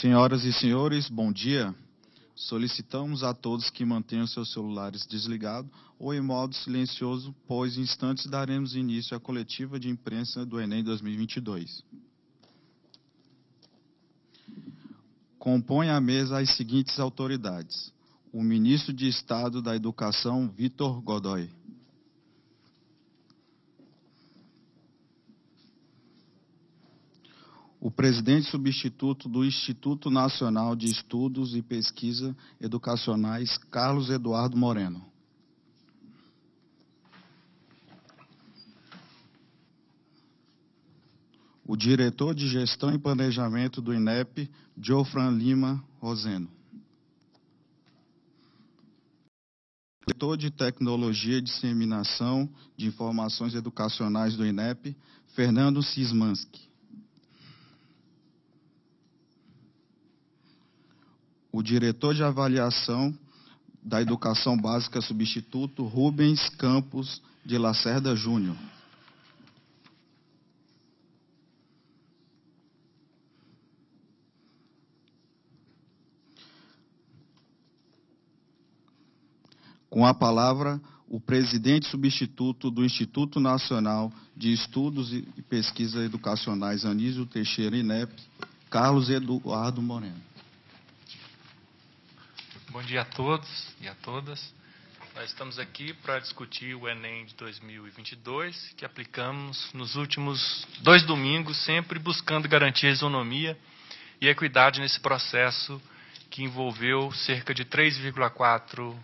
Senhoras e senhores, bom dia. Solicitamos a todos que mantenham seus celulares desligados ou em modo silencioso, pois em instantes daremos início à coletiva de imprensa do Enem 2022. Compõe a mesa as seguintes autoridades: o ministro de Estado da Educação, Vitor Godoy. o presidente substituto do Instituto Nacional de Estudos e Pesquisa Educacionais, Carlos Eduardo Moreno. O diretor de Gestão e Planejamento do INEP, Jofran Lima Roseno. O diretor de Tecnologia e Disseminação de Informações Educacionais do INEP, Fernando Sismanski. o diretor de avaliação da Educação Básica Substituto, Rubens Campos de Lacerda Júnior. Com a palavra, o presidente substituto do Instituto Nacional de Estudos e Pesquisas Educacionais, Anísio Teixeira Inep, Carlos Eduardo Moreno. Bom dia a todos e a todas. Nós estamos aqui para discutir o Enem de 2022, que aplicamos nos últimos dois domingos, sempre buscando garantir a isonomia e equidade nesse processo que envolveu cerca de 3,4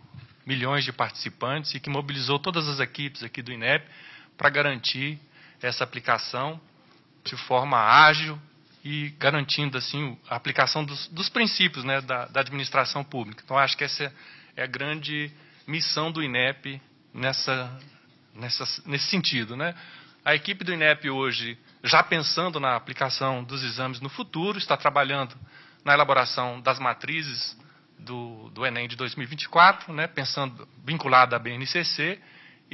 milhões de participantes e que mobilizou todas as equipes aqui do INEP para garantir essa aplicação de forma ágil, e garantindo assim a aplicação dos, dos princípios né, da, da, administração pública. Então, acho que essa é, é a grande missão do INEP nessa, nessa, nesse sentido. Né? A equipe do INEP hoje, já pensando na aplicação dos exames no futuro, está trabalhando na elaboração das matrizes do, do Enem de 2024, né, pensando vinculada à BNCC,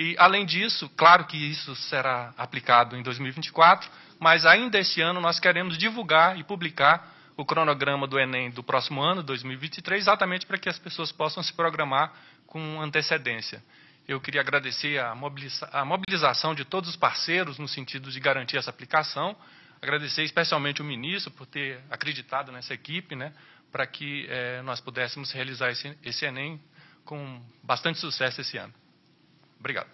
e, além disso, claro que isso será aplicado em 2024, mas ainda este ano nós queremos divulgar e publicar o cronograma do Enem do próximo ano, 2023, exatamente para que as pessoas possam se programar com antecedência. Eu queria agradecer a, mobiliza a mobilização de todos os parceiros no sentido de garantir essa aplicação, agradecer especialmente o ministro por ter acreditado nessa equipe, né, para que eh, nós pudéssemos realizar esse, esse Enem com bastante sucesso esse ano. Obrigado.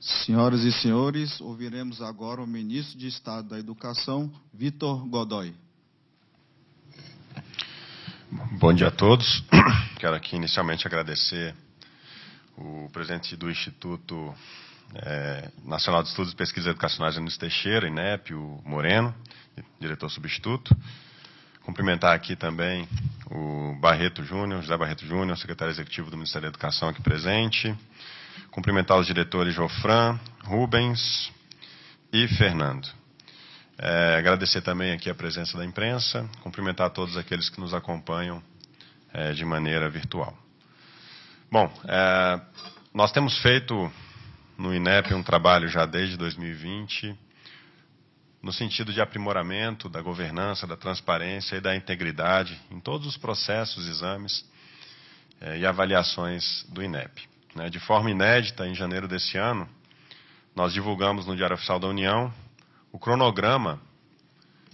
Senhoras e senhores, ouviremos agora o ministro de Estado da Educação, Vitor Godoy. Bom dia a todos. Quero aqui inicialmente agradecer o presidente do Instituto é, Nacional de Estudos e Pesquisas Educacionais, Anísio Teixeira, INEP, o Moreno, diretor substituto, Cumprimentar aqui também o Barreto Júnior, José Barreto Júnior, secretário executivo do Ministério da Educação aqui presente. Cumprimentar os diretores Jofran, Rubens e Fernando. É, agradecer também aqui a presença da imprensa, cumprimentar todos aqueles que nos acompanham é, de maneira virtual. Bom, é, nós temos feito no INEP um trabalho já desde 2020 no sentido de aprimoramento da governança, da transparência e da integridade em todos os processos, exames eh, e avaliações do INEP. Né, de forma inédita, em janeiro deste ano, nós divulgamos no Diário Oficial da União o cronograma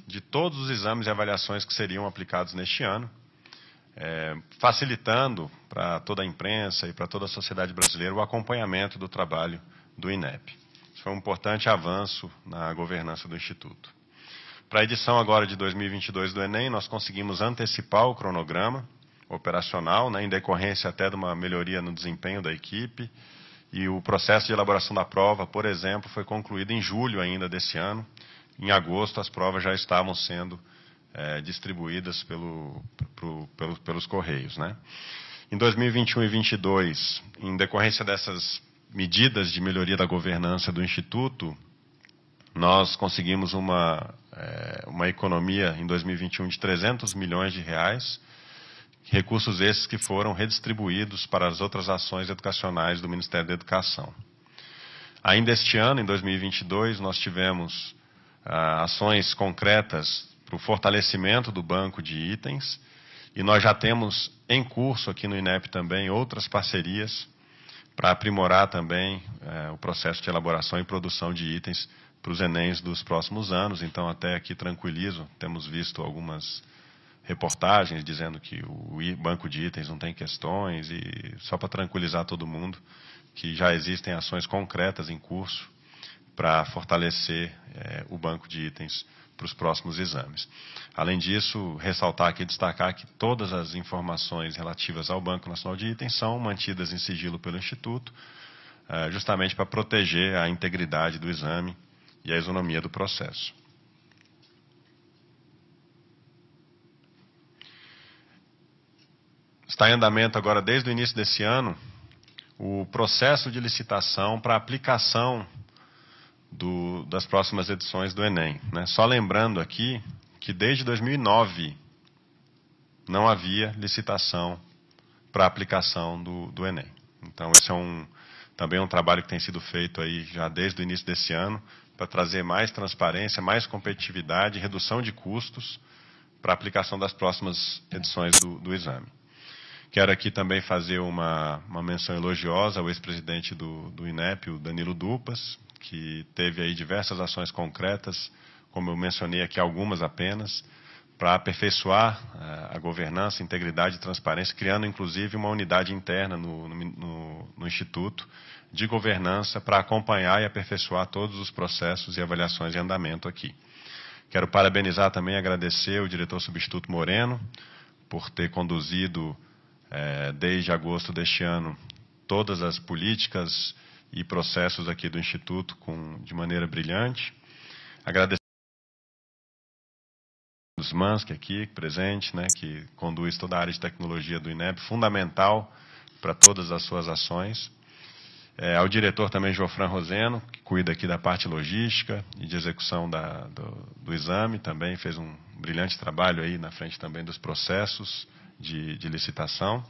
de todos os exames e avaliações que seriam aplicados neste ano, eh, facilitando para toda a imprensa e para toda a sociedade brasileira o acompanhamento do trabalho do INEP. Isso foi um importante avanço na governança do Instituto. Para a edição agora de 2022 do Enem, nós conseguimos antecipar o cronograma operacional, né, em decorrência até de uma melhoria no desempenho da equipe. E o processo de elaboração da prova, por exemplo, foi concluído em julho ainda desse ano. Em agosto, as provas já estavam sendo é, distribuídas pelo, pro, pelo, pelos Correios. Né? Em 2021 e 2022, em decorrência dessas medidas de melhoria da governança do Instituto, nós conseguimos uma, é, uma economia em 2021 de 300 milhões de reais, recursos esses que foram redistribuídos para as outras ações educacionais do Ministério da Educação. Ainda este ano, em 2022, nós tivemos ah, ações concretas para o fortalecimento do banco de itens e nós já temos em curso aqui no INEP também outras parcerias para aprimorar também é, o processo de elaboração e produção de itens para os Enems dos próximos anos. Então, até aqui tranquilizo, temos visto algumas reportagens dizendo que o banco de itens não tem questões e só para tranquilizar todo mundo que já existem ações concretas em curso para fortalecer é, o banco de itens para os próximos exames. Além disso, ressaltar aqui e destacar que todas as informações relativas ao Banco Nacional de Itens são mantidas em sigilo pelo Instituto, eh, justamente para proteger a integridade do exame e a isonomia do processo. Está em andamento agora, desde o início desse ano, o processo de licitação para aplicação do, das próximas edições do Enem. Né? Só lembrando aqui que desde 2009 não havia licitação para aplicação do, do Enem. Então, esse é um, também um trabalho que tem sido feito aí já desde o início desse ano para trazer mais transparência, mais competitividade, redução de custos para aplicação das próximas edições do, do exame. Quero aqui também fazer uma, uma menção elogiosa ao ex-presidente do, do INEP, o Danilo Dupas, que teve aí diversas ações concretas, como eu mencionei aqui algumas apenas, para aperfeiçoar eh, a governança, integridade e transparência, criando inclusive uma unidade interna no, no, no Instituto de Governança para acompanhar e aperfeiçoar todos os processos e avaliações em andamento aqui. Quero parabenizar também e agradecer o diretor substituto Moreno por ter conduzido, eh, desde agosto deste ano, todas as políticas e processos aqui do Instituto com, de maneira brilhante. Agradecer os MANS, que é aqui presente, né, que conduz toda a área de tecnologia do INEP, fundamental para todas as suas ações. É, ao diretor também, Jofran Roseno, que cuida aqui da parte logística e de execução da, do, do, exame, também fez um brilhante trabalho aí na frente também dos processos de, de licitação.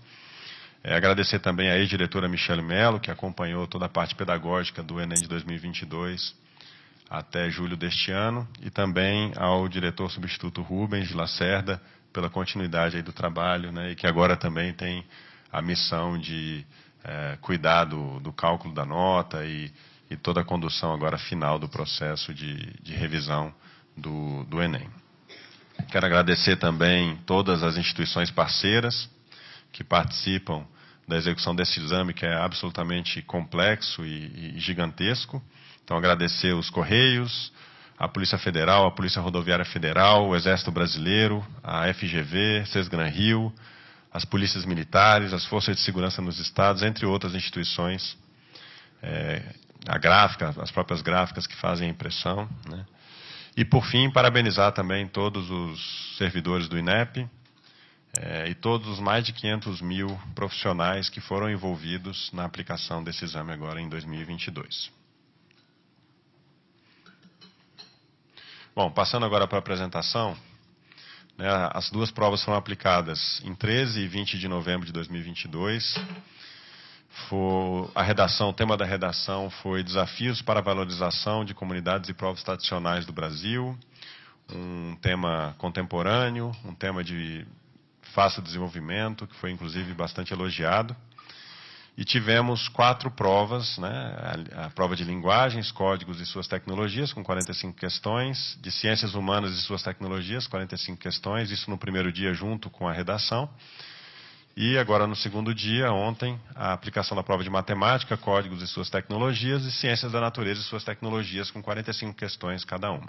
É, agradecer também à ex-diretora Michele Mello, que acompanhou toda a parte pedagógica do Enem de 2022 até julho deste ano, e também ao diretor substituto Rubens de Lacerda, pela continuidade do trabalho, né, e que agora também tem a missão de é, cuidar do, do, cálculo da nota e, e, toda a condução agora final do processo de, de revisão do, do Enem. Quero agradecer também todas as instituições parceiras, que participam da execução desse exame, que é absolutamente complexo e, e gigantesco. Então, agradecer os Correios, a Polícia Federal, a Polícia Rodoviária Federal, o Exército Brasileiro, a FGV, Sesgran Rio, as polícias militares, as forças de segurança nos estados, entre outras instituições, é, a gráfica, as próprias gráficas que fazem a impressão. Né? E, por fim, parabenizar também todos os servidores do INEP, é, e todos os mais de 500 mil profissionais que foram envolvidos na aplicação desse exame agora em 2022. Bom, passando agora para a apresentação, né, as duas provas foram aplicadas em 13 e 20 de novembro de 2022. For, a redação, o tema da redação foi Desafios para a Valorização de Comunidades e Provas Tradicionais do Brasil, um tema contemporâneo, um tema de Faça Desenvolvimento, que foi inclusive bastante elogiado. E tivemos quatro provas, né? a, a prova de linguagens, códigos e suas tecnologias, com 45 questões, de ciências humanas e suas tecnologias, 45 questões, isso no primeiro dia junto com a redação. E agora no segundo dia, ontem, a aplicação da prova de matemática, códigos e suas tecnologias e ciências da natureza e suas tecnologias com 45 questões cada uma.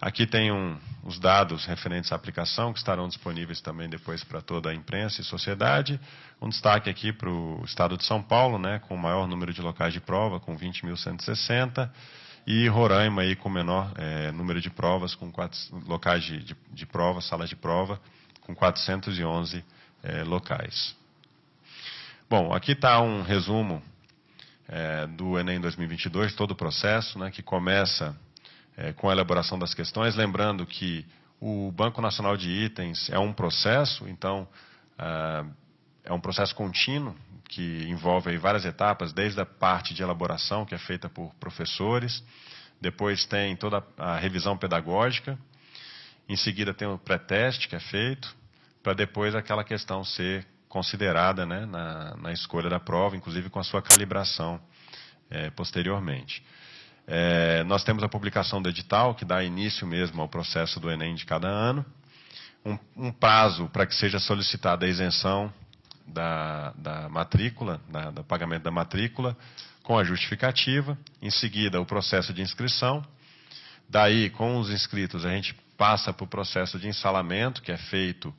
Aqui tem um, os dados referentes à aplicação, que estarão disponíveis também depois para toda a imprensa e sociedade. Um destaque aqui para o estado de São Paulo, né, com o maior número de locais de prova, com 20.160, e Roraima aí, com o menor é, número de provas, com quatro, locais de, de, de prova, salas de prova, com 411 é, locais. Bom, aqui está um resumo é, do Enem 2022, todo o processo, né, que começa é, com a elaboração das questões, lembrando que o Banco Nacional de Itens é um processo, então ah, é um processo contínuo que envolve várias etapas, desde a parte de elaboração que é feita por professores, depois tem toda a revisão pedagógica, em seguida tem o pré-teste que é feito, para depois aquela questão ser considerada né, na, na, escolha da prova, inclusive com a sua calibração é, posteriormente. É, nós temos a publicação do edital, que dá início mesmo ao processo do Enem de cada ano. Um, um prazo para que seja solicitada a isenção da, da matrícula, da, do pagamento da matrícula, com a justificativa. Em seguida, o processo de inscrição. Daí, com os inscritos, a gente passa para o processo de ensalamento, que é feito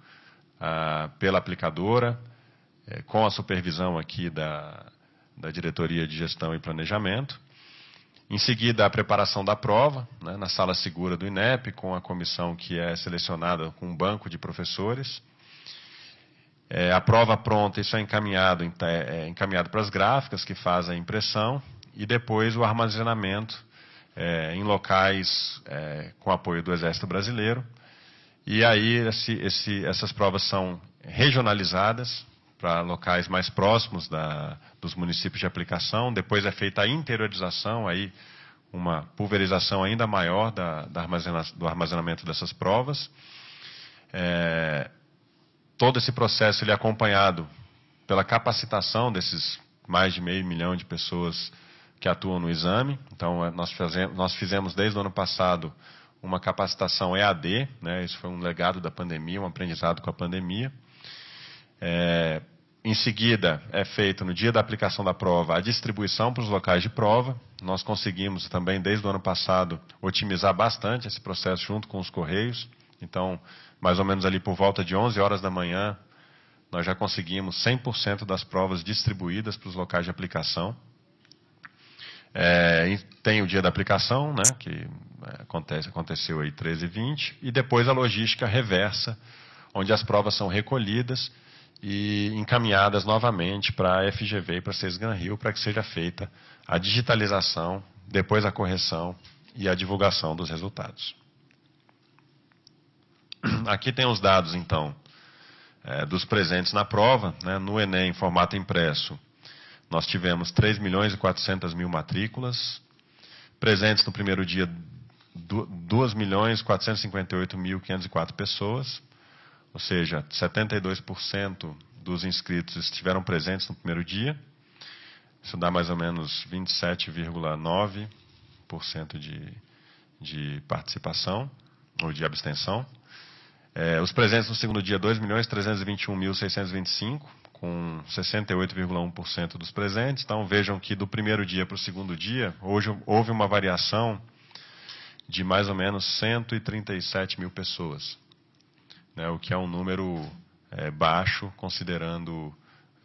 ah, pela aplicadora, eh, com a supervisão aqui da, da Diretoria de Gestão e Planejamento. Em seguida, a preparação da prova, né, na sala segura do INEP, com a comissão que é selecionada com um banco de professores. É, a prova pronta, isso então, é encaminhado, é encaminhado para as gráficas que fazem a impressão e depois o armazenamento é, em locais é, com apoio do Exército Brasileiro. E aí esse, esse, essas provas são regionalizadas para locais mais próximos da, dos municípios de aplicação. Depois é feita a interiorização, aí uma pulverização ainda maior da, da armazena, do armazenamento dessas provas. É, todo esse processo ele é acompanhado pela capacitação desses mais de meio milhão de pessoas que atuam no exame. Então, é, nós fizemos, nós fizemos desde o ano passado uma capacitação EAD, né? isso foi um legado da pandemia, um aprendizado com a pandemia. É, em seguida, é feito no dia da aplicação da prova a distribuição para os locais de prova. Nós conseguimos também, desde o ano passado, otimizar bastante esse processo junto com os Correios. Então, mais ou menos ali por volta de 11 horas da manhã, nós já conseguimos 100% das provas distribuídas para os locais de aplicação. É, tem o dia da aplicação, né, que é, acontece, aconteceu aí 13 e 20, e depois a logística reversa, onde as provas são recolhidas e encaminhadas novamente para a FGV e para a Sesgan Rio para que seja feita a digitalização, depois a correção e a divulgação dos resultados. Aqui tem os dados, então, é, dos presentes na prova. Né? No Enem, em formato impresso, nós tivemos 3 milhões e 400 mil matrículas. Presentes no primeiro dia, 2 milhões 458 mil 504 pessoas. Ou seja, 72% dos inscritos estiveram presentes no primeiro dia. Isso dá mais ou menos 27,9% de, de participação ou de abstenção. É, os presentes no segundo dia, 2.321.625, com 68,1% dos presentes. Então vejam que do primeiro dia para o segundo dia, hoje houve uma variação de mais ou menos 137 mil pessoas né, o que é um número é, baixo, considerando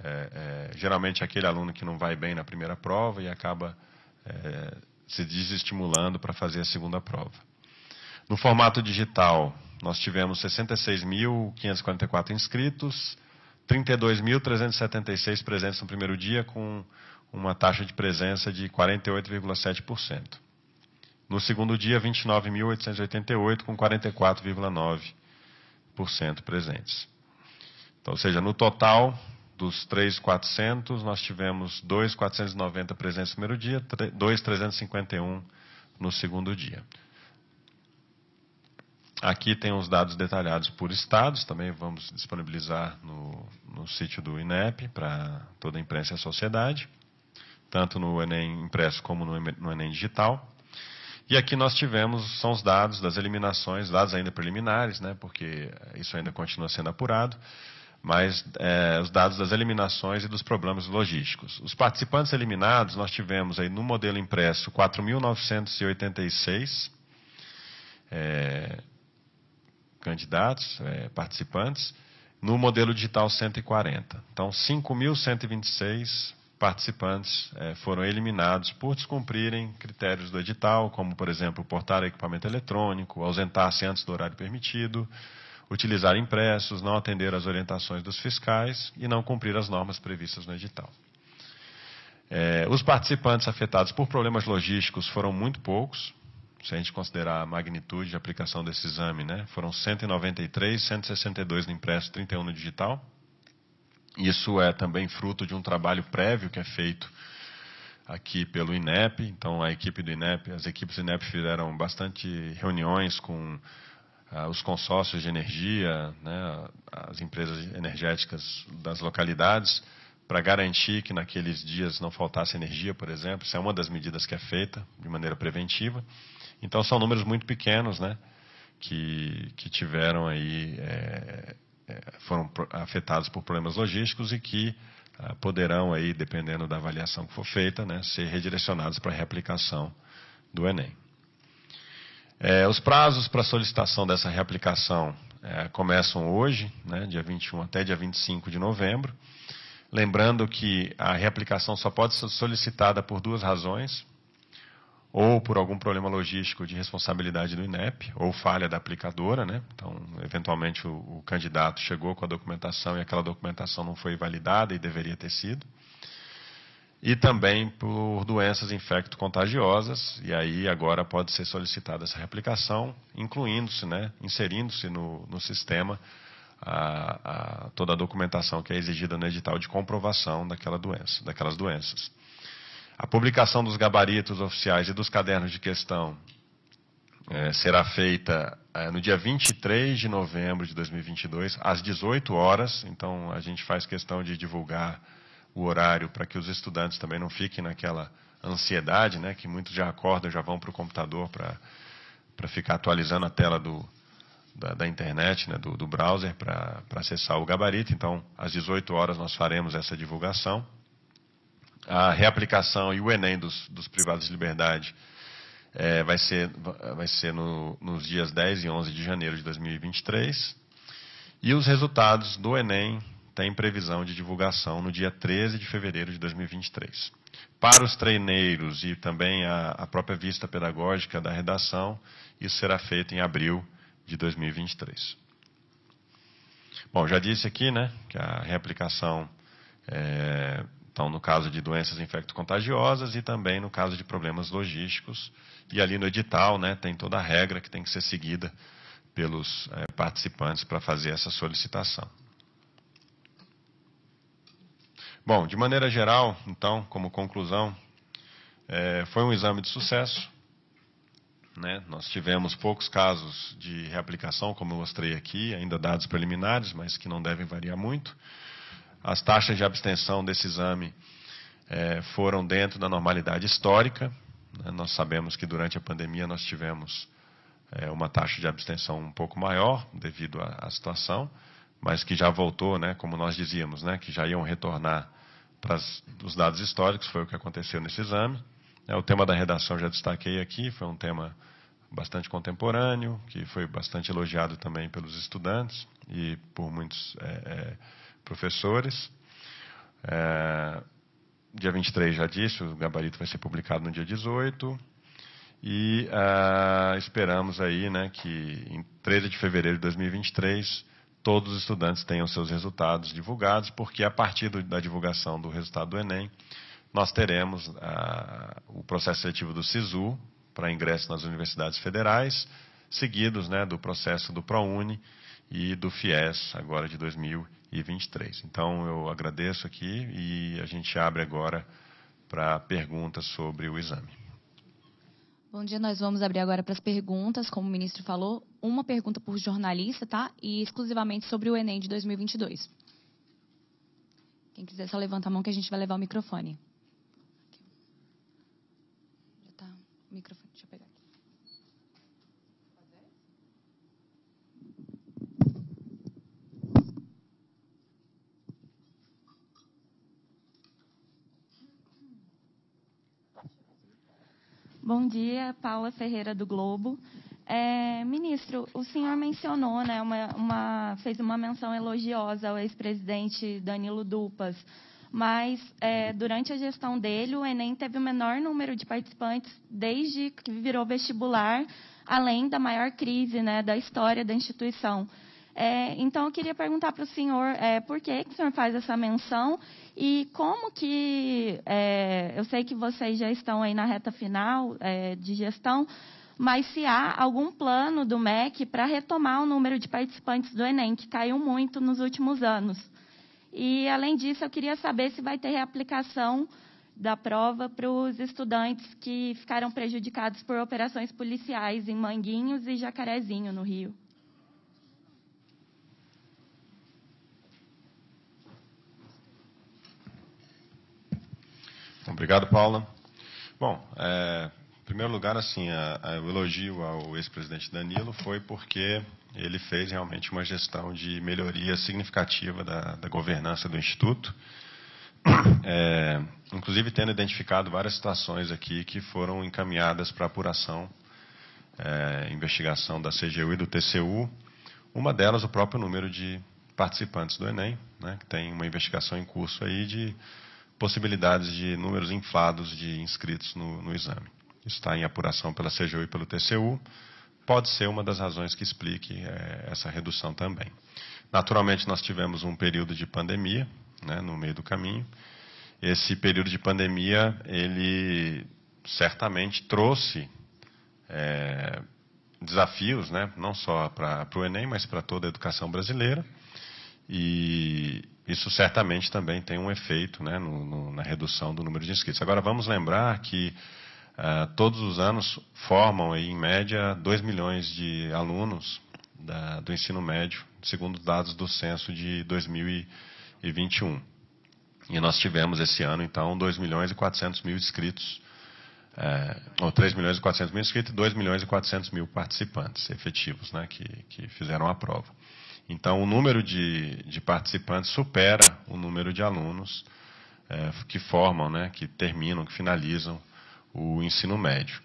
é, é, geralmente aquele aluno que não vai bem na primeira prova e acaba é, se desestimulando para fazer a segunda prova. No formato digital, nós tivemos 66.544 inscritos, 32.376 presentes no primeiro dia, com uma taxa de presença de 48,7%. No segundo dia, 29.888, com 44,9% presentes. Então, ou seja, no total dos 3,400, nós tivemos 2,490 presentes no primeiro dia, 2,351 no segundo dia. Aqui tem os dados detalhados por estados, também vamos disponibilizar no, no sítio do INEP para toda a imprensa e a sociedade, tanto no Enem impresso como no, no Enem digital. E aqui nós tivemos, são os dados das eliminações, dados ainda preliminares, né, porque isso ainda continua sendo apurado, mas é, os dados das eliminações e dos problemas logísticos. Os participantes eliminados, nós tivemos aí no modelo impresso 4.986 é, candidatos, é, participantes, no modelo digital 140. Então, 5.126 participantes é, foram eliminados por descumprirem critérios do edital, como, por exemplo, portar equipamento eletrônico, ausentar-se antes do horário permitido, utilizar impressos, não atender às orientações dos fiscais e não cumprir as normas previstas no edital. É, os participantes afetados por problemas logísticos foram muito poucos, se a gente considerar a magnitude de aplicação desse exame, né? Foram 193, 162 no impresso, 31 no digital. Isso é também fruto de um trabalho prévio que é feito aqui pelo INEP. Então, a equipe do INEP, as equipes do INEP fizeram bastante reuniões com ah, os consórcios de energia, né, as empresas energéticas das localidades, para garantir que naqueles dias não faltasse energia, por exemplo. Isso é uma das medidas que é feita de maneira preventiva. Então, são números muito pequenos, né? Que, que tiveram aí é, foram afetados por problemas logísticos e que ah, poderão aí, dependendo da avaliação que for feita, né, ser redirecionados para a reaplicação do Enem. É, os prazos para solicitação dessa reaplicação é, começam hoje, né, dia 21 até dia 25 de novembro. Lembrando que a reaplicação só pode ser solicitada por duas razões ou por algum problema logístico de responsabilidade do INEP, ou falha da aplicadora, né? Então, eventualmente, o, o, candidato chegou com a documentação e aquela documentação não foi validada e deveria ter sido. E também por doenças infecto-contagiosas, e aí agora pode ser solicitada essa replicação, incluindo-se, né, inserindo-se no, no, sistema a, a, toda a documentação que é exigida no edital de comprovação daquela doença, daquelas doenças. A publicação dos gabaritos oficiais e dos cadernos de questão é, será feita é, no dia 23 de novembro de 2022, às 18 horas. Então, a gente faz questão de divulgar o horário para que os estudantes também não fiquem naquela ansiedade, né, que muitos já acordam, já vão para o computador para ficar atualizando a tela do, da, da internet, né, do, do browser, para acessar o gabarito. Então, às 18 horas nós faremos essa divulgação a reaplicação e o Enem dos, dos privados de liberdade é, vai ser, vai ser no, nos dias 10 e 11 de janeiro de 2023. E os resultados do Enem têm previsão de divulgação no dia 13 de fevereiro de 2023. Para os treineiros e também a, a própria vista pedagógica da redação, isso será feito em abril de 2023. Bom, já disse aqui né, que a reaplicação é, então, no caso de doenças infecto-contagiosas e também no caso de problemas logísticos. E ali no edital né, tem toda a regra que tem que ser seguida pelos é, participantes para fazer essa solicitação. Bom, de maneira geral, então, como conclusão, é, foi um exame de sucesso. Né? Nós tivemos poucos casos de reaplicação, como eu mostrei aqui, ainda dados preliminares, mas que não devem variar muito as taxas de abstenção desse exame é, foram dentro da normalidade histórica. Né? Nós sabemos que durante a pandemia nós tivemos é, uma taxa de abstenção um pouco maior devido à, à situação, mas que já voltou, né, como nós dizíamos, né, que já iam retornar para os dados históricos, foi o que aconteceu nesse exame. É, o tema da redação já destaquei aqui, foi um tema bastante contemporâneo, que foi bastante elogiado também pelos estudantes e por muitos é, professores. É, dia 23 já disse, o gabarito vai ser publicado no dia 18. E é, esperamos aí né, que em 13 de fevereiro de 2023 todos os estudantes tenham seus resultados divulgados, porque a partir do, da divulgação do resultado do Enem, nós teremos o processo seletivo do SISU para ingresso nas universidades federais, seguidos né, do processo do ProUni e do FIES, agora de 2020 e 23. Então eu agradeço aqui e a gente abre agora para perguntas sobre o exame. Bom dia, nós vamos abrir agora para as perguntas, como o ministro falou, uma pergunta por jornalista, tá? E exclusivamente sobre o Enem de 2022. Quem quiser só levanta a mão que a gente vai levar o microfone. Já tá, o microfone. Bom dia, Paula Ferreira do Globo. É, ministro, o senhor mencionou, né, uma, uma, fez uma menção elogiosa ao ex-presidente Danilo Dupas, mas é, durante a gestão dele, o Enem teve o menor número de participantes desde que virou vestibular, além da maior crise né, da história da instituição. É, então, eu queria perguntar para o senhor é, por que, que o senhor faz essa menção e como que. É, eu sei que vocês já estão aí na reta final é, de gestão, mas se há algum plano do MEC para retomar o número de participantes do Enem, que caiu muito nos últimos anos. E, além disso, eu queria saber se vai ter reaplicação da prova para os estudantes que ficaram prejudicados por operações policiais em Manguinhos e Jacarezinho, no Rio. Obrigado, Paula. Bom, é, em primeiro lugar, assim, a, a, o elogio ao ex-presidente Danilo foi porque ele fez realmente uma gestão de melhoria significativa da, da governança do Instituto, é, inclusive tendo identificado várias situações aqui que foram encaminhadas para apuração, é, investigação da CGU e do TCU, uma delas o próprio número de participantes do Enem, né, que tem uma investigação em curso aí de possibilidades de números inflados de inscritos no, no exame. Isso está em apuração pela CGU e pelo TCU. Pode ser uma das razões que explique é, essa redução também. Naturalmente, nós tivemos um período de pandemia né, no meio do caminho. Esse período de pandemia, ele certamente trouxe é, desafios, né, não só para o Enem, mas para toda a educação brasileira. E, isso certamente também tem um efeito né, no, no, na redução do número de inscritos. Agora, vamos lembrar que uh, todos os anos formam, aí, em média, 2 milhões de alunos da, do ensino médio, segundo dados do censo de 2021. E nós tivemos esse ano, então, 2 milhões e 400 mil inscritos, é, ou 3 milhões e 400 mil inscritos e 2 milhões e 400 mil participantes efetivos né, que, que fizeram a prova. Então, o número de, de participantes supera o número de alunos é, que formam, né, que terminam, que finalizam o ensino médio.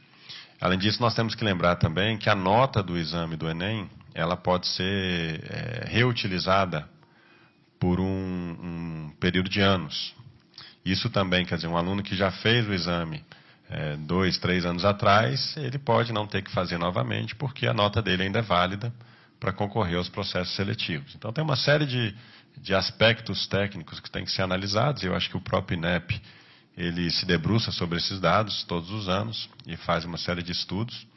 Além disso, nós temos que lembrar também que a nota do exame do Enem ela pode ser é, reutilizada por um, um, período de anos. Isso também, quer dizer, um aluno que já fez o exame é, dois, três anos atrás, ele pode não ter que fazer novamente, porque a nota dele ainda é válida para concorrer aos processos seletivos. Então, tem uma série de, de aspectos técnicos que têm que ser analisados, e eu acho que o próprio INEP ele se debruça sobre esses dados todos os anos e faz uma série de estudos,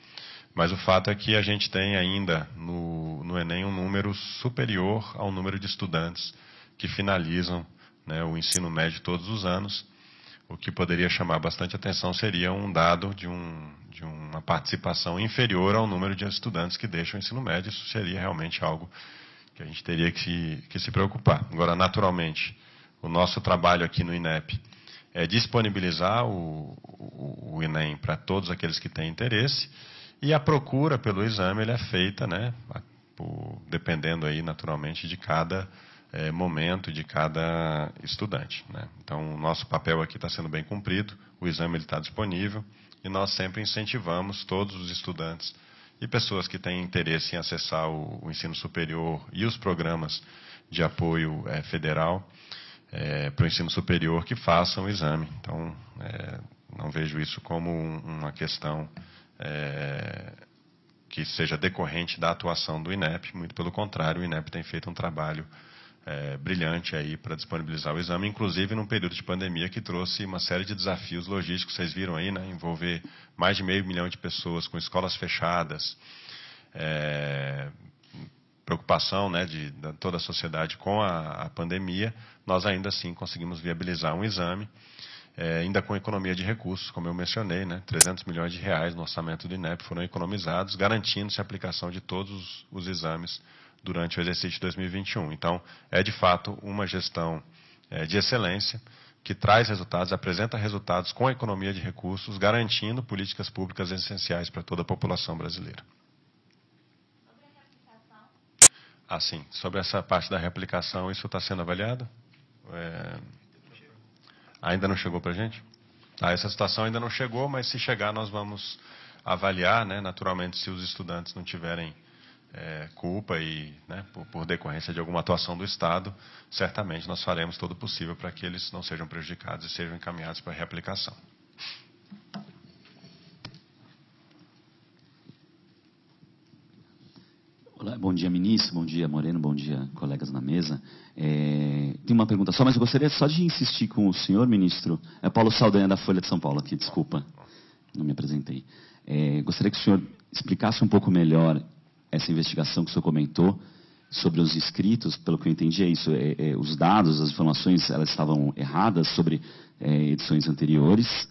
mas o fato é que a gente tem ainda no, no Enem um número superior ao número de estudantes que finalizam né, o ensino médio todos os anos. O que poderia chamar bastante atenção seria um dado de, um, de uma participação inferior ao número de estudantes que deixam o ensino médio. Isso seria realmente algo que a gente teria que se, que se preocupar. Agora, naturalmente, o nosso trabalho aqui no INEP é disponibilizar o, o, o INEM para todos aqueles que têm interesse e a procura pelo exame ele é feita, né, por, dependendo aí naturalmente de cada é, momento de cada estudante. Né? Então, o nosso papel aqui está sendo bem cumprido, o exame está disponível e nós sempre incentivamos todos os estudantes e pessoas que têm interesse em acessar o, o ensino superior e os programas de apoio é, federal é, para o ensino superior que façam o exame. Então, é, não vejo isso como uma questão é, que seja decorrente da atuação do INEP, muito pelo contrário, o INEP tem feito um trabalho é, brilhante aí para disponibilizar o exame, inclusive num período de pandemia que trouxe uma série de desafios logísticos. Vocês viram aí, né? Envolver mais de meio milhão de pessoas com escolas fechadas, é, preocupação né, de, de, toda a sociedade com a, a, pandemia, nós ainda assim conseguimos viabilizar um exame, é, ainda com economia de recursos, como eu mencionei, né, 300 milhões de reais no orçamento do INEP foram economizados, garantindo-se a aplicação de todos os exames durante o exercício 2021. Então, é de fato uma gestão é, de excelência que traz resultados, apresenta resultados com a economia de recursos, garantindo políticas públicas essenciais para toda a população brasileira. Ah, sim. Sobre essa parte da reaplicação, isso está sendo avaliado? É... Ainda não chegou para a gente? Ah, essa situação ainda não chegou, mas se chegar, nós vamos avaliar, né, naturalmente, se os estudantes não tiverem é, culpa e né, por, por, decorrência de alguma atuação do Estado, certamente nós faremos todo o possível para que eles não sejam prejudicados e sejam encaminhados para reaplicação. Olá, bom dia, ministro. Bom dia, Moreno. Bom dia, colegas na mesa. É, tem uma pergunta só, mas eu gostaria só de insistir com o senhor, ministro. É Paulo Saldanha, da Folha de São Paulo, aqui, desculpa. Não me apresentei. É, gostaria que o senhor explicasse um pouco melhor essa investigação que o senhor comentou sobre os escritos, pelo que eu entendi, é isso, é, é, os dados, as informações, elas estavam erradas sobre é, edições anteriores.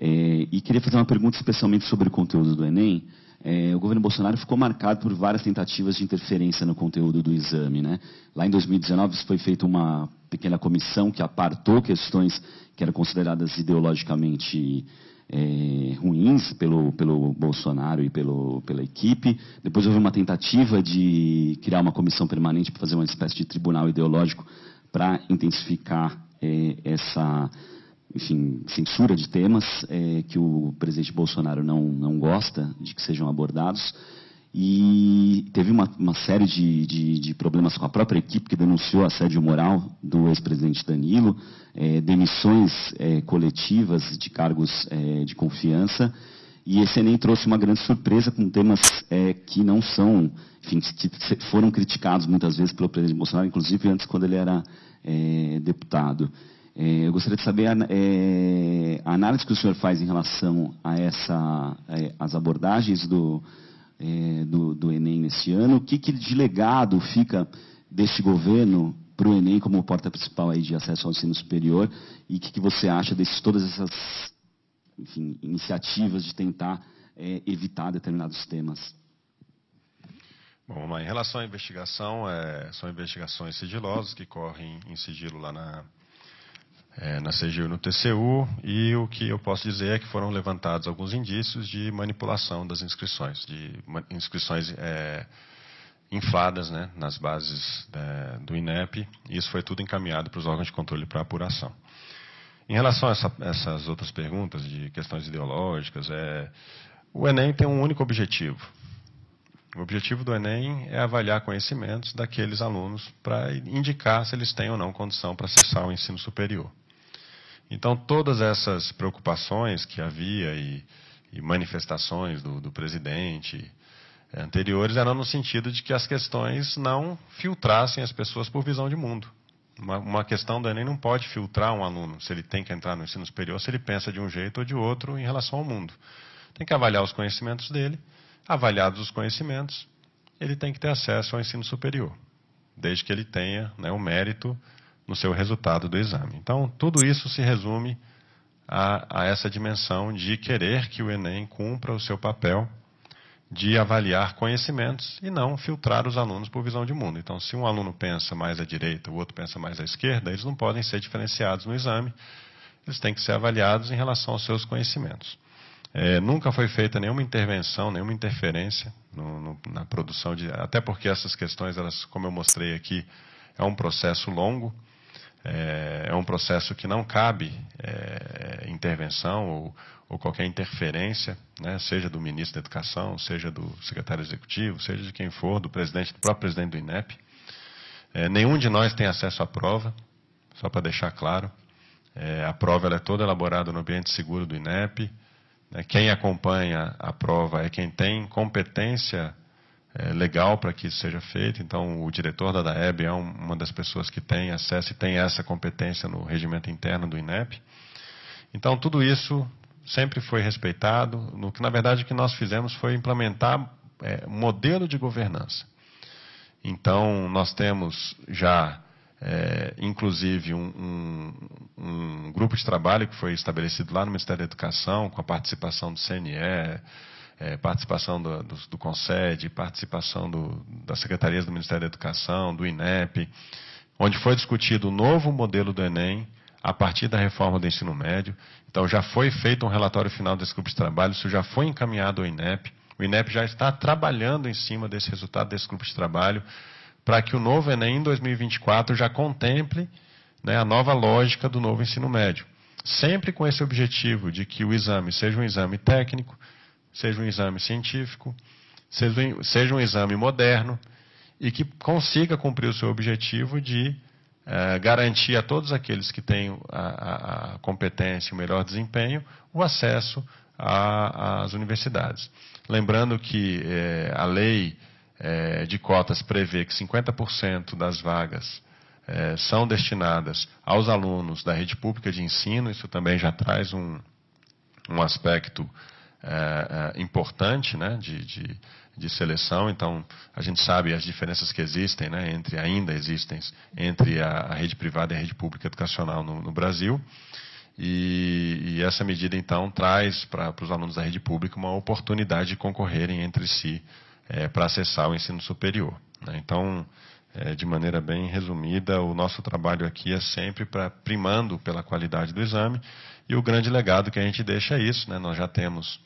É, e queria fazer uma pergunta especialmente sobre o conteúdo do Enem. É, o governo Bolsonaro ficou marcado por várias tentativas de interferência no conteúdo do exame. Né? Lá em 2019 foi feita uma pequena comissão que apartou questões que eram consideradas ideologicamente é, ruins pelo, pelo Bolsonaro e pelo, pela equipe. Depois houve uma tentativa de criar uma comissão permanente para fazer uma espécie de tribunal ideológico para intensificar é, essa enfim, censura de temas é, que o presidente Bolsonaro não, não gosta de que sejam abordados. E teve uma, uma série de, de, de, problemas com a própria equipe, que denunciou assédio moral do ex-presidente Danilo, é, demissões é, coletivas de cargos é, de confiança. E esse Enem trouxe uma grande surpresa com temas é, que não são, enfim, que foram criticados muitas vezes pelo presidente Bolsonaro, inclusive antes quando ele era é, deputado. É, eu gostaria de saber a, a, análise que o senhor faz em relação a essa, as abordagens do, é, do, do, Enem nesse ano. O que, que de legado fica deste governo para o Enem como porta principal aí de acesso ao ensino superior? E o que, que você acha de todas essas enfim, iniciativas de tentar é, evitar determinados temas? Bom, vamos lá. Em relação à investigação, é, são investigações sigilosas que correm em sigilo lá na, é, na CGU e no TCU, e o que eu posso dizer é que foram levantados alguns indícios de manipulação das inscrições, de inscrições é, infladas né, nas bases é, do INEP, e isso foi tudo encaminhado para os órgãos de controle para apuração. Em relação a essa, essas outras perguntas de questões ideológicas, é, o Enem tem um único objetivo. O objetivo do Enem é avaliar conhecimentos daqueles alunos para indicar se eles têm ou não condição para acessar o ensino superior. Então, todas essas preocupações que havia e, e manifestações do, do presidente eh, anteriores eram no sentido de que as questões não filtrassem as pessoas por visão de mundo. Uma, uma, questão do Enem não pode filtrar um aluno, se ele tem que entrar no ensino superior, se ele pensa de um jeito ou de outro em relação ao mundo. Tem que avaliar os conhecimentos dele, avaliados os conhecimentos, ele tem que ter acesso ao ensino superior, desde que ele tenha né, o mérito no seu resultado do exame. Então, tudo isso se resume a, a essa dimensão de querer que o Enem cumpra o seu papel de avaliar conhecimentos e não filtrar os alunos por visão de mundo. Então, se um aluno pensa mais à direita, o outro pensa mais à esquerda, eles não podem ser diferenciados no exame, eles têm que ser avaliados em relação aos seus conhecimentos. É, nunca foi feita nenhuma intervenção, nenhuma interferência no, no, na produção de. Até porque essas questões, elas, como eu mostrei aqui, é um processo longo é, é um processo que não cabe é, intervenção ou, ou, qualquer interferência, né, seja do ministro da Educação, seja do secretário executivo, seja de quem for, do presidente, do próprio presidente do INEP. É, nenhum de nós tem acesso à prova, só para deixar claro. É, a prova é toda elaborada no ambiente seguro do INEP. Né, quem acompanha a prova é quem tem competência é, legal para que isso seja feito. Então, o diretor da DAEB é um, uma das pessoas que tem acesso e tem essa competência no regimento interno do INEP. Então, tudo isso sempre foi respeitado. No que, na verdade, o que nós fizemos foi implementar é, modelo de governança. Então, nós temos já, é, inclusive, um, um, um, grupo de trabalho que foi estabelecido lá no Ministério da Educação, com a participação do CNE, é, participação do, do, do CONSED, participação do, das secretarias do Ministério da Educação, do INEP, onde foi discutido o novo modelo do Enem a partir da reforma do ensino médio. Então, já foi feito um relatório final desse grupo de trabalho, isso já foi encaminhado ao INEP. O INEP já está trabalhando em cima desse resultado desse grupo de trabalho para que o novo Enem em 2024 já contemple né, a nova lógica do novo ensino médio. Sempre com esse objetivo de que o exame seja um exame técnico, seja um exame científico, seja um, seja um exame moderno e que consiga cumprir o seu objetivo de eh, garantir a todos aqueles que têm a, a competência e o melhor desempenho o acesso às universidades. Lembrando que eh, a lei eh, de cotas prevê que 50% das vagas eh, são destinadas aos alunos da rede pública de ensino, isso também já traz um, um aspecto é, é, importante né, de, de, de, seleção. Então, a gente sabe as diferenças que existem, né, entre ainda existem entre a, a rede privada e a rede pública educacional no, no Brasil. E, e, essa medida, então, traz para os alunos da rede pública uma oportunidade de concorrerem entre si é, para acessar o ensino superior. Né? Então, é, de maneira bem resumida, o nosso trabalho aqui é sempre pra, primando pela qualidade do exame e o grande legado que a gente deixa é isso. Né? Nós já temos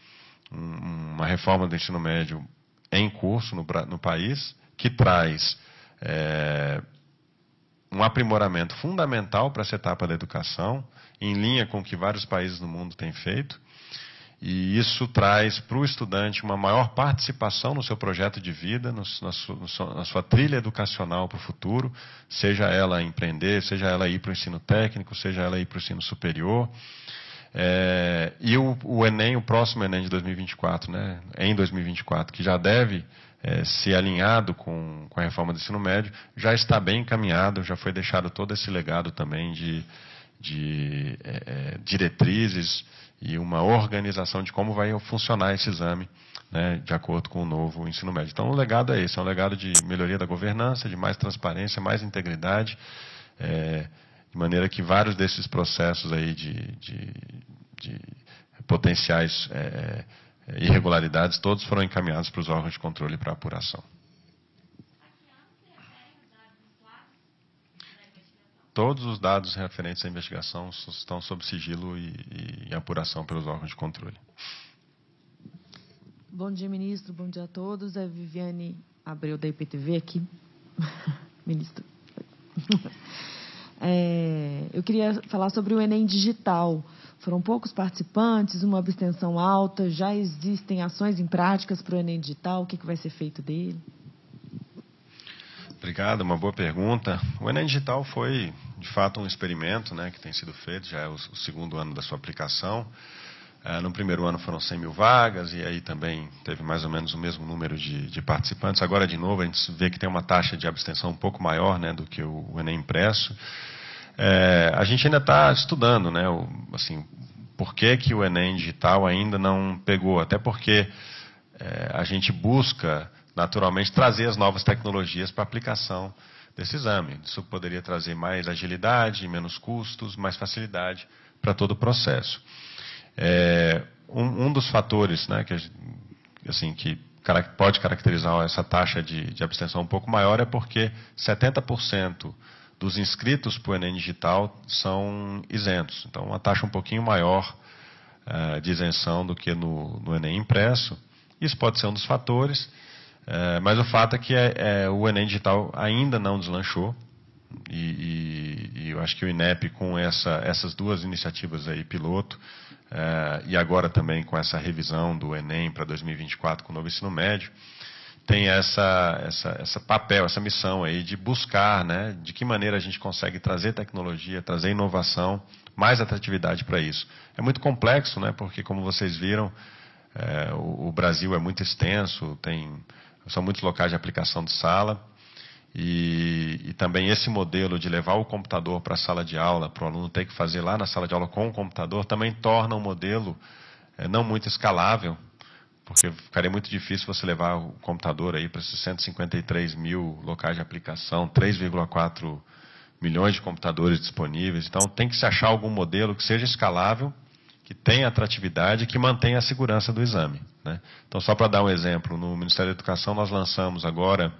uma reforma do ensino médio em curso no, no país, que traz é, um aprimoramento fundamental para essa etapa da educação, em linha com o que vários países no mundo têm feito. E isso traz para o estudante uma maior participação no seu projeto de vida, no, na, na, sua trilha educacional para o futuro, seja ela empreender, seja ela ir para o ensino técnico, seja ela ir para o ensino superior. É, e o, o, Enem, o próximo Enem de 2024, né, em 2024, que já deve é, ser alinhado com, com a reforma do ensino médio, já está bem encaminhado, já foi deixado todo esse legado também de, de é, é, diretrizes e uma organização de como vai funcionar esse exame. Né, de acordo com o novo ensino médio. Então, o legado é esse: é um legado de melhoria da governança, de mais transparência, mais integridade. É, de maneira que vários desses processos aí de, de, de potenciais é, é irregularidades, todos foram encaminhados para os órgãos de controle para apuração. Todos os dados referentes à investigação estão sob sigilo e, e apuração pelos órgãos de controle. Bom dia, ministro. Bom dia a todos. É Viviane Abreu, da IPTV, aqui. ministro. É, eu queria falar sobre o Enem digital. Foram poucos participantes, uma abstenção alta. Já existem ações em práticas para o Enem digital? O que, que vai ser feito dele? Obrigado, uma boa pergunta. O Enem Digital foi, de fato, um experimento né, que tem sido feito, já é o, o segundo ano da sua aplicação. Ah, no primeiro ano foram 100 mil vagas, e aí também teve mais ou menos o mesmo número de, de, participantes. Agora, de novo, a gente vê que tem uma taxa de abstenção um pouco maior né, do que o, o Enem impresso. É, a gente ainda está estudando né, o, assim, por que, que o Enem digital ainda não pegou, até porque é, a gente busca, naturalmente, trazer as novas tecnologias para aplicação desse exame. Isso poderia trazer mais agilidade, menos custos, mais facilidade para todo o processo. É, um, um, dos fatores né, que, assim, que pode caracterizar essa taxa de, de abstenção um pouco maior é porque 70% dos inscritos para o Enem Digital são isentos. Então, uma taxa um pouquinho maior uh, de isenção do que no, no, Enem impresso. Isso pode ser um dos fatores, uh, mas o fato é que é, é, o Enem Digital ainda não deslanchou. E, e, e, eu acho que o INEP, com essa, essas duas iniciativas aí, piloto, é, e agora também com essa revisão do Enem para 2024 com o novo ensino médio, tem essa, essa, essa papel, essa missão aí de buscar né, de que maneira a gente consegue trazer tecnologia, trazer inovação, mais atratividade para isso. É muito complexo, né, porque como vocês viram, é, o, o Brasil é muito extenso, tem, são muitos locais de aplicação de sala, e, e, também esse modelo de levar o computador para a sala de aula, para o aluno ter que fazer lá na sala de aula com o computador, também torna um modelo é, não muito escalável, porque ficaria muito difícil você levar o computador aí para esses 153 mil locais de aplicação, 3,4 milhões de computadores disponíveis. Então tem que se achar algum modelo que seja escalável, que tenha atratividade e que mantenha a segurança do exame. Né? Então, só para dar um exemplo, no Ministério da Educação nós lançamos agora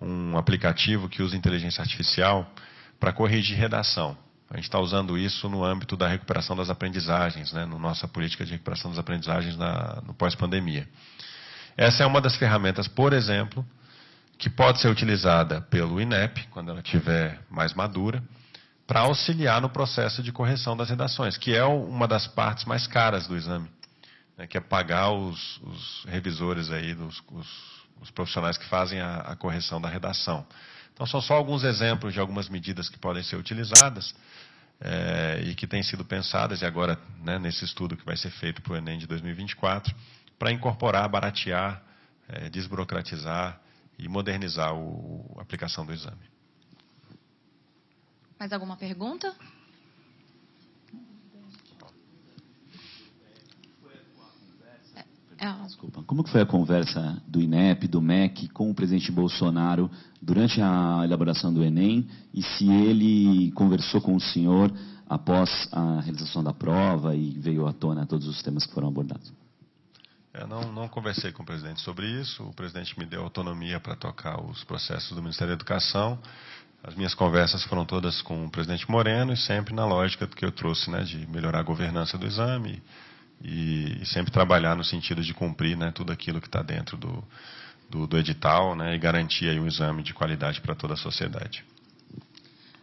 um aplicativo que usa inteligência artificial para corrigir redação. A gente está usando isso no âmbito da recuperação das aprendizagens, né, na no nossa política de recuperação das aprendizagens na, no pós-pandemia. Essa é uma das ferramentas, por exemplo, que pode ser utilizada pelo INEP, quando ela estiver mais madura, para auxiliar no processo de correção das redações, que é uma das partes mais caras do exame, né, que é pagar os, os revisores aí, dos, os os profissionais que fazem a, a correção da redação. Então, são só alguns exemplos de algumas medidas que podem ser utilizadas é, e que têm sido pensadas, e agora né, nesse estudo que vai ser feito para o Enem de 2024, para incorporar, baratear, é, desburocratizar e modernizar o, a aplicação do exame. Mais alguma pergunta? É. Desculpa. Como que foi a conversa do INEP, do MEC, com o presidente Bolsonaro durante a elaboração do Enem e se ele conversou com o senhor após a realização da prova e veio à tona todos os temas que foram abordados? Eu não, não conversei com o presidente sobre isso. O presidente me deu autonomia para tocar os processos do Ministério da Educação. As minhas conversas foram todas com o presidente Moreno e sempre na lógica que eu trouxe né, de melhorar a governança do exame, e, sempre trabalhar no sentido de cumprir né, tudo aquilo que está dentro do, do, do, edital né, e garantir aí um exame de qualidade para toda a sociedade.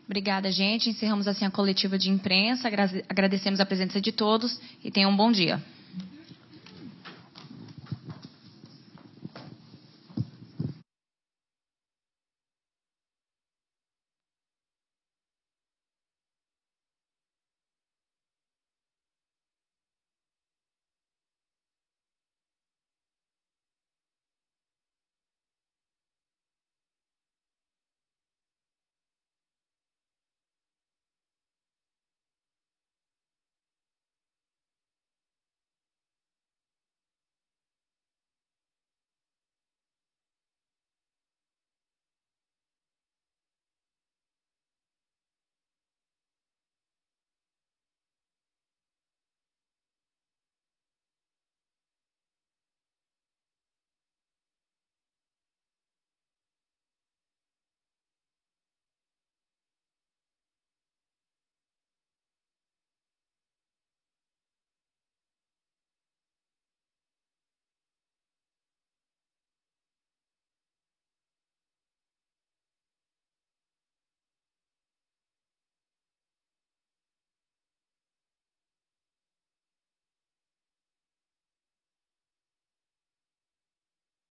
Obrigada, gente. Encerramos assim a coletiva de imprensa. Agradecemos a presença de todos e tenham um bom dia.